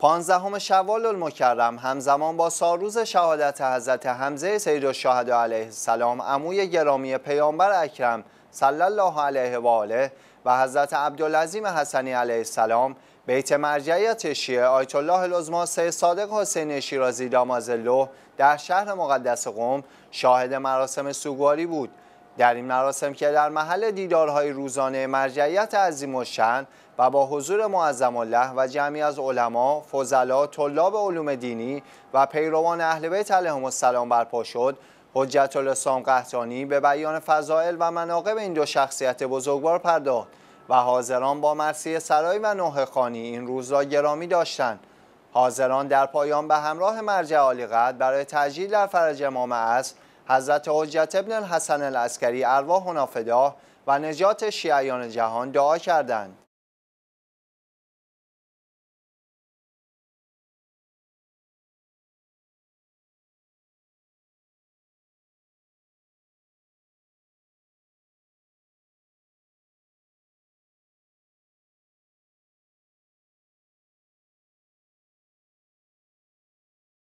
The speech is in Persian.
پانزدهم شوال المکرم همزمان با سالروز شهادت حضرت حمزه سید الشهدا علیه السلام عموی گرامی پیامبر اکرم صلی الله علیه و آله و حضرت عبدالعظیم حسنی علیه السلام بیت مرجعیت شیعه آیت الله العظما سید صادق حسین شیرازی دامازلو در شهر مقدس قم شاهد مراسم سوگواری بود در این مراسم که در محل دیدارهای روزانه مرجعیت عظیم و و با حضور معظم الله و جمعی از علما، فضلا، طلاب علوم دینی و پیروان اهل بیت علیهم السلام برپا شد، حجت الاسلام قهتانی به بیان فضائل و مناقب این دو شخصیت بزرگوار پرداخت و حاضران با مرسی سرای و نوه خانی این روز را گرامی داشتند. حاضران در پایان به همراه مرجع عالی برای تجلیل در فرج امام عصر حضرت حجت ابن الحسن العسکری ارواح و و نجات شیعیان جهان دعا کردند.